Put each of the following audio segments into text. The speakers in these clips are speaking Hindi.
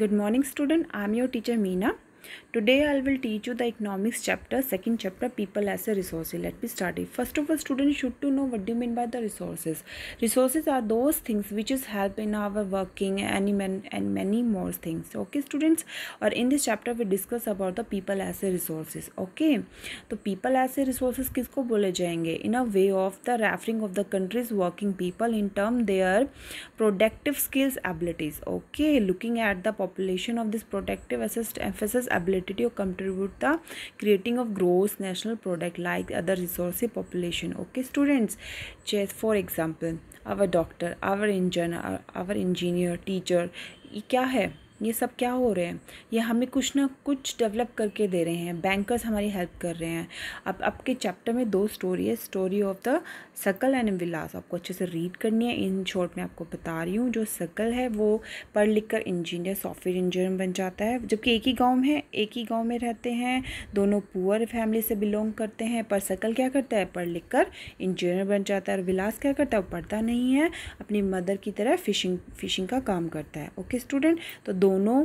Good morning student, I am your teacher Meena. Today I will teach you the economics chapter, second chapter people as a resource. Let me start it. First of all, students should to know what do you mean by the resources. Resources are those things which is help in our working and and many more things. Okay, students. Or in this chapter we discuss about the people as a resources. Okay, तो people as a resources किसको बोले जाएंगे In a way of the referring of the country's working people in term their productive skills abilities. Okay, looking at the population of this productive assist emphasis ability to contribute the creating of gross national product like other resource population okay students just for example our doctor our engineer our engineer teacher क्या है ये सब क्या हो रहे हैं ये हमें कुछ ना कुछ डेवलप करके दे रहे हैं बैंकर्स हमारी हेल्प कर रहे हैं अब आपके चैप्टर में दो स्टोरी है story of the Sakal and Vilas आपको अच्छे से रीड करनी है इन शॉर्ट में आपको बता रही हूँ जो सकल है वो पढ़ लिख कर इंजीनियर सॉफ्टवेयर इंजीनियर बन जाता है जबकि एक ही गाँव में एक ही गाँव में रहते हैं दोनों पुअर फैमिली से बिलोंग करते हैं पर सकल क्या करता है पढ़ लिख कर इंजीनियर बन जाता है और विलास क्या करता है वो पढ़ता नहीं है अपनी मदर की तरह फिशिंग फिशिंग का काम करता है ओके स्टूडेंट तो दो दोनों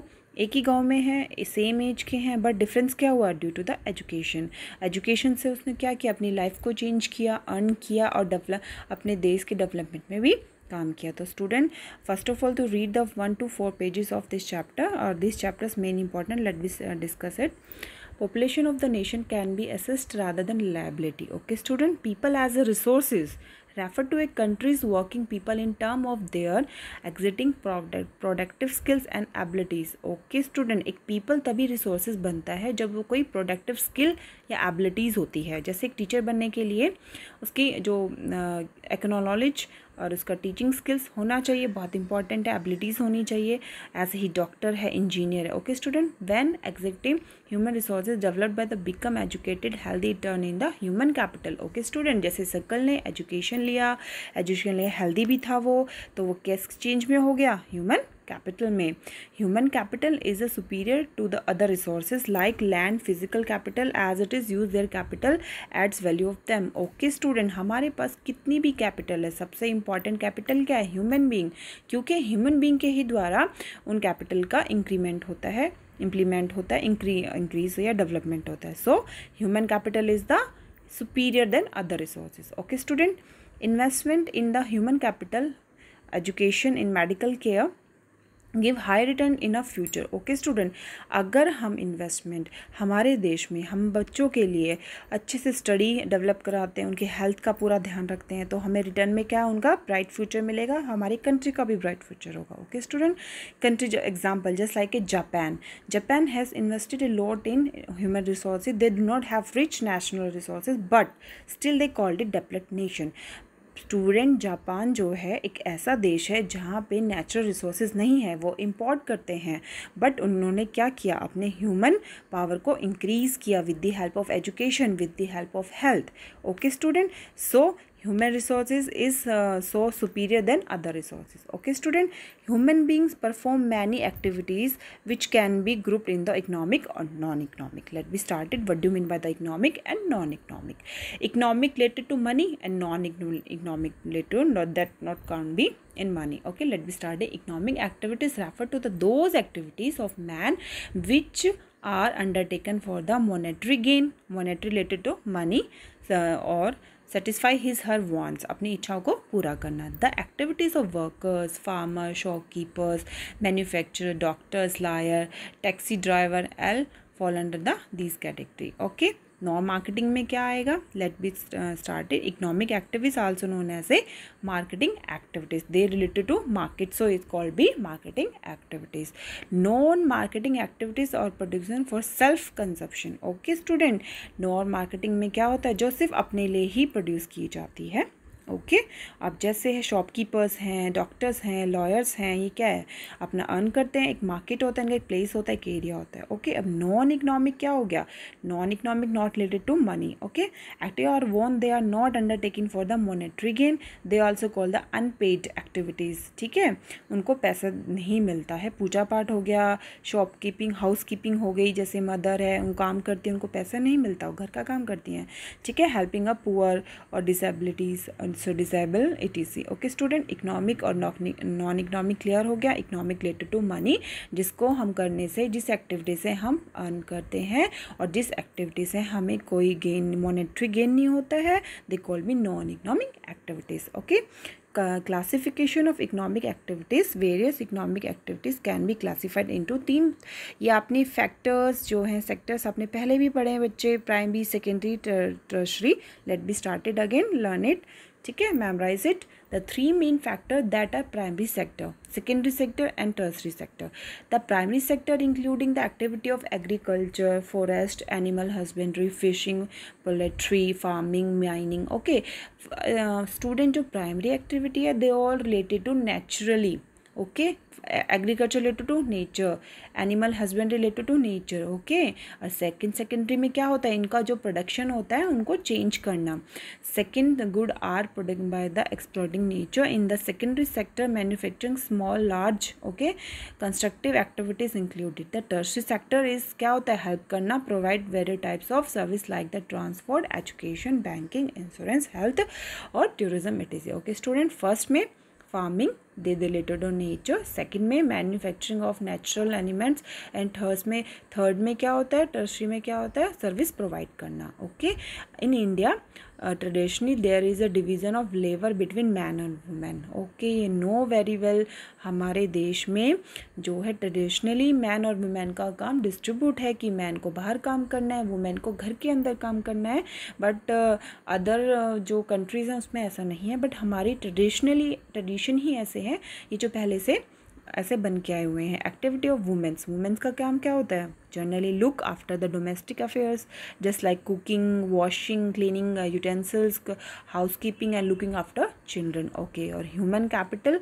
एक ही गांव में हैं सेम एज के हैं बट डिफरेंस क्या हुआ due to the education education से उसने क्या किया अपनी लाइफ को चेंज किया अर्न किया और डेवलप अपने देश के डेवलपमेंट में भी काम किया तो student first of all to read the one two four pages of this chapter और this is main important let be discuss it population of the nation can be asset rather than liability okay student people as a resources refer to a country's working people in term of their exiting product productive skills and abilities okay student एक पीपल तभी रिसोर्सेज बनता है जब वो कोई प्रोडक्टिव स्किल या एबिलिटीज़ होती है जैसे एक टीचर बनने के लिए उसकी जो एक्नोलॉज और उसका टीचिंग स्किल्स होना चाहिए बहुत इंपॉर्टेंट है एबिलिटीज़ होनी चाहिए ऐसे ही डॉक्टर है इंजीनियर है okay student when executive human resources developed by the become educated healthy turn in the human capital okay student जैसे सकल ने एजुकेशन लिया एजुकेशन लिया हेल्दी भी था वो तो वो किस चेंज में हो गया ह्यूमन कैपिटल में human capital is a superior to the other resources like land physical capital as it is use their capital adds value of them okay student हमारे पास कितनी भी कैपिटल है सबसे इंपॉर्टेंट कैपिटल क्या है ह्यूमन बींग क्योंकि ह्यूमन बींग के ही द्वारा उन कैपिटल का इंक्रीमेंट होता है इंप्लीमेंट होता है इंक्रीज या डेवलपमेंट होता है so human capital is the superior than other resource okay student investment in the human capital education in medical care give high return in a future okay student अगर हम इन्वेस्टमेंट हमारे देश में हम बच्चों के लिए अच्छे से स्टडी डेवलप कराते हैं उनकी हेल्थ का पूरा ध्यान रखते हैं तो हमें रिटर्न में क्या उनका ब्राइट फ्यूचर मिलेगा हमारी कंट्री का भी ब्राइट फ्यूचर होगा okay student country example just like a Japan Japan has invested a lot in human resources they do not have rich national resources but still they called it developed nation student Japan जो है एक ऐसा देश है जहाँ पे नेचुरल रिसोर्सेज नहीं है वो इम्पोर्ट करते हैं बट उन्होंने क्या किया अपने ह्यूमन पावर को इंक्रीज़ किया with the help of education with the help of health okay student so human resources is uh, so superior than other resources okay student human beings perform many activities which can be grouped in the economic or non-economic let me start it what do you mean by the economic and non-economic economic related to money and non-economic related to not that not can be in money okay let me start the economic activities refer to the those activities of man which are undertaken for the monetary gain monetary related to money uh, or satisfy his her wants अपनी इच्छाओं को पूरा करना the activities of workers farmer shopkeepers doctors lawyer taxi driver all fall under the these category okay non marketing में क्या आएगा let be started economic activities also known as a marketing activities they related to market so is called be marketing activities non marketing activities और production for self consumption okay student non marketing में क्या होता है जो सिर्फ अपने लिए ही प्रोड्यूस की जाती है ओके अब जैसे है शॉपकीपर्स हैं डॉक्टर्स हैं लॉयर्स हैं ये क्या है अपना अर्न करते हैं एक मार्केट होता है इनका एक प्लेस होता है एक एरिया होता है ओके अब नॉन इकोनॉमिक क्या हो गया non economic not related to money okay active और when they are not undertaking for the monetary gain they also call the unpaid activities ठीक है उनको पैसा नहीं मिलता है पूजा पाठ हो गया शॉप कीपिंग हाउस कीपिंग हो गई जैसे मदर है उन काम करती है उनको पैसा नहीं मिलता वो घर का काम करती हैं ठीक है हेल्पिंग अ पुअर और disabilities and so disable it is see okay student economic और नॉन इकोनॉमिक क्लियर हो गया इकोनॉमिक रिलेटेड टू मनी जिसको हम करने से जिस एक्टिविटी से हम अर्न करते हैं और जिस एक्टिविटी से हमें कोई गेन मॉनेटरी गेन नहीं होता है they call be non economic activities okay classification of economic activities various economic activities can be classified into तीन ये आपने फैक्टर्स जो हैं सेक्टर्स आपने पहले भी पढ़े हैं बच्चे primary secondary tertiary let be started again learn it ठीक है memorise it the three main factor that are primary sector secondary sector and tertiary sector the primary sector including the activity of agriculture forest animal husbandry fishing poultry farming mining okay student जो प्राइमरी एक्टिविटी है they all related to naturally okay agriculture related to nature animal husband related to nature okay और सेकंड सेकेंडरी में क्या होता है इनका जो प्रोडक्शन होता है उनको चेंज करना second good are product by the exploring nature in the secondary sector manufacturing small large okay constructive activities included the tertiary sector is क्या होता है हेल्प करना provide various types of service like the transport education banking insurance health और tourism it is okay student first में farming they they related on nature second में manufacturing of natural elements and third में थर्ड में क्या होता है टर्सरी में क्या होता है सर्विस प्रोवाइड करना okay in India traditionally there is a division of labour between man and women okay ये नो वेरी वेल हमारे देश में जो है ट्रेडिशनली मैन और वुमेन का काम डिस्ट्रीब्यूट है कि मैन को बाहर काम करना है वुमेन को घर के अंदर काम करना है बट अदर uh, uh, जो कंट्रीज़ हैं उसमें ऐसा नहीं है बट हमारी ट्रेडिशनली ट्रेडिशन ही ऐसे हैं ये जो पहले से ऐसे बन के आए हुए हैं एक्टिविटी ऑफ वुमेंस वुमेंस का काम क्या होता है generally look after the domestic affairs just like cooking washing cleaning uh, utensils housekeeping and looking after children okay or human capital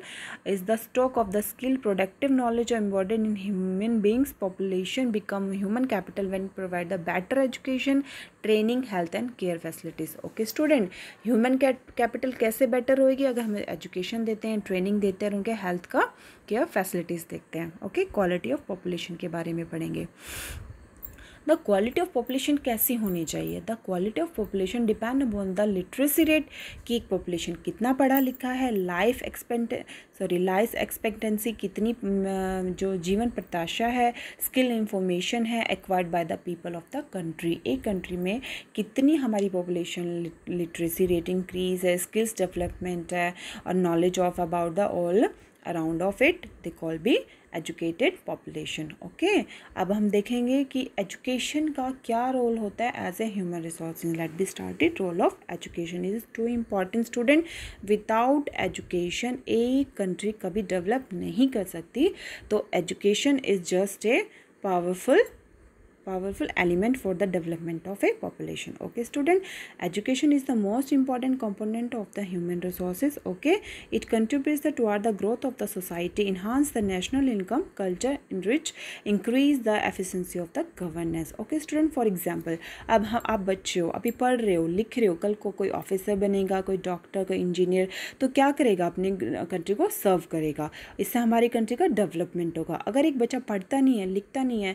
is the stock of the skill productive knowledge embodied in human beings population become human capital when provide the better education training health and care facilities okay student human capital कैसे बेटर होएगी अगर हमें एजुकेशन देते हैं ट्रेनिंग देते हैं और उनके हेल्थ का केयर फैसिलिटीज़ देखते हैं ओके क्वालिटी ऑफ पॉपुलेशन के बारे में पढ़ेंगे द क्वालिटी ऑफ पॉपुलेशन कैसी होनी चाहिए the quality of population depend upon the literacy rate कि एक पॉपुलेशन कितना पढ़ा लिखा है life expect sorry life expectancy कितनी जो जीवन प्रत्याशा है स्किल इंफॉर्मेशन है acquired by the people of the country एक कंट्री में कितनी हमारी पॉपुलेशन लिटरेसी रेट इंक्रीज है स्किल्स डेवलपमेंट है और knowledge of about the all around of it they call be educated population okay अब हम देखेंगे कि एजुकेशन का क्या रोल होता है as a human resource let be started role of education is too important student without education एक कंट्री कभी डेवलप नहीं कर सकती तो education is just a powerful powerful element for the development of a population okay student education is the most important component of the human resources okay it contributes the, toward the growth of the society enhance the national income culture enrich increase the efficiency of the governance okay student for example ab हम आप बच्चे हो अभी पढ़ रहे हो लिख रहे हो कल को कोई ऑफिसर बनेगा कोई डॉक्टर कोई इंजीनियर तो क्या करेगा अपने कंट्री को सर्व करेगा इससे हमारी कंट्री का डेवलपमेंट होगा अगर एक बच्चा पढ़ता नहीं है लिखता नहीं है